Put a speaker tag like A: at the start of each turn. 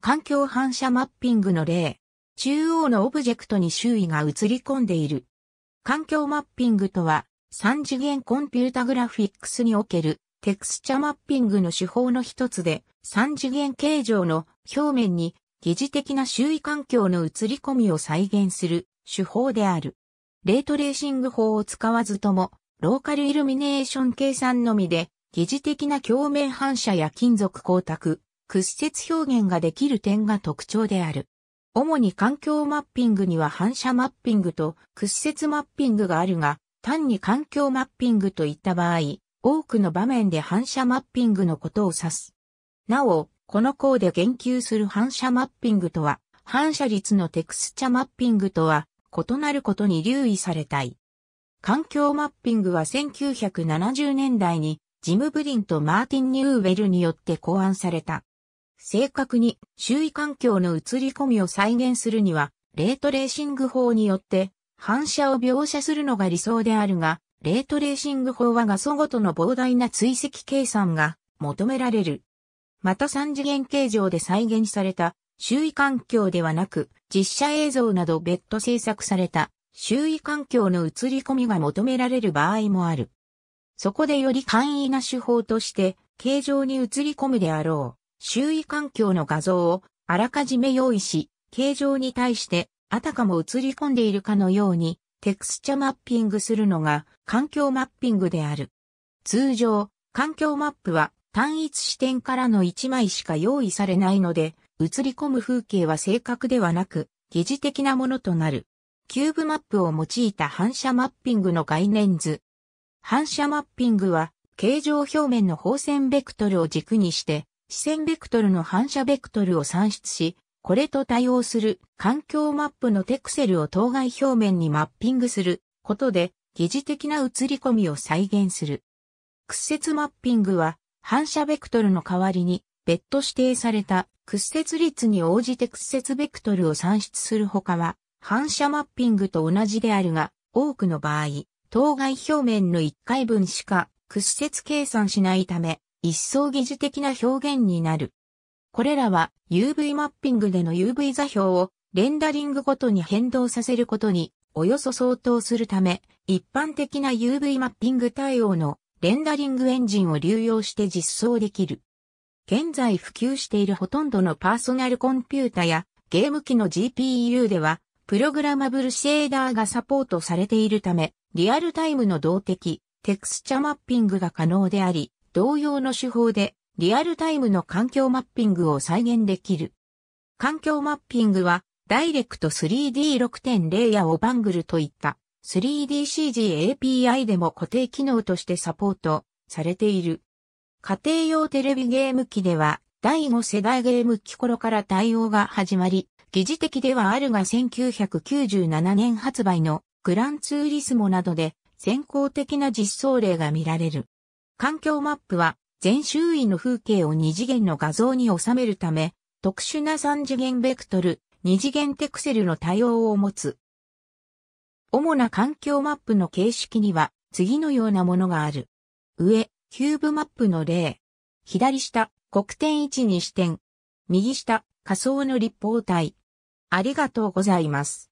A: 環境反射マッピングの例。中央のオブジェクトに周囲が映り込んでいる。環境マッピングとは、三次元コンピュータグラフィックスにおけるテクスチャマッピングの手法の一つで、三次元形状の表面に疑似的な周囲環境の映り込みを再現する手法である。レートレーシング法を使わずとも、ローカルイルミネーション計算のみで、疑似的な鏡面反射や金属光沢、屈折表現ができる点が特徴である。主に環境マッピングには反射マッピングと屈折マッピングがあるが、単に環境マッピングといった場合、多くの場面で反射マッピングのことを指す。なお、この項で言及する反射マッピングとは、反射率のテクスチャマッピングとは異なることに留意されたい。環境マッピングは1970年代にジム・ブリンとマーティン・ニューウェルによって考案された正確に周囲環境の映り込みを再現するには、レートレーシング法によって反射を描写するのが理想であるが、レートレーシング法は画素ごとの膨大な追跡計算が求められる。また三次元形状で再現された周囲環境ではなく、実写映像など別途制作された周囲環境の映り込みが求められる場合もある。そこでより簡易な手法として、形状に映り込むであろう。周囲環境の画像をあらかじめ用意し、形状に対してあたかも映り込んでいるかのようにテクスチャマッピングするのが環境マッピングである。通常、環境マップは単一視点からの1枚しか用意されないので、映り込む風景は正確ではなく、疑似的なものとなる。キューブマップを用いた反射マッピングの概念図。反射マッピングは、形状表面の放線ベクトルを軸にして、視線ベクトルの反射ベクトルを算出し、これと対応する環境マップのテクセルを当該表面にマッピングすることで、疑似的な映り込みを再現する。屈折マッピングは、反射ベクトルの代わりに、別途指定された屈折率に応じて屈折ベクトルを算出するほかは、反射マッピングと同じであるが、多くの場合、当該表面の1回分しか屈折計算しないため、一層疑似的な表現になる。これらは UV マッピングでの UV 座標をレンダリングごとに変動させることにおよそ相当するため、一般的な UV マッピング対応のレンダリングエンジンを流用して実装できる。現在普及しているほとんどのパーソナルコンピュータやゲーム機の GPU では、プログラマブルシェーダーがサポートされているため、リアルタイムの動的、テクスチャマッピングが可能であり、同様の手法でリアルタイムの環境マッピングを再現できる。環境マッピングはダイレクト 3D6.0 やオバングルといった 3DCG API でも固定機能としてサポートされている。家庭用テレビゲーム機では第5世代ゲーム機頃から対応が始まり、疑似的ではあるが1997年発売のグランツーリスモなどで先行的な実装例が見られる。環境マップは全周囲の風景を二次元の画像に収めるため、特殊な三次元ベクトル、二次元テクセルの対応を持つ。主な環境マップの形式には次のようなものがある。上、キューブマップの例。左下、黒点位置に視点。右下、仮想の立方体。ありがとうございます。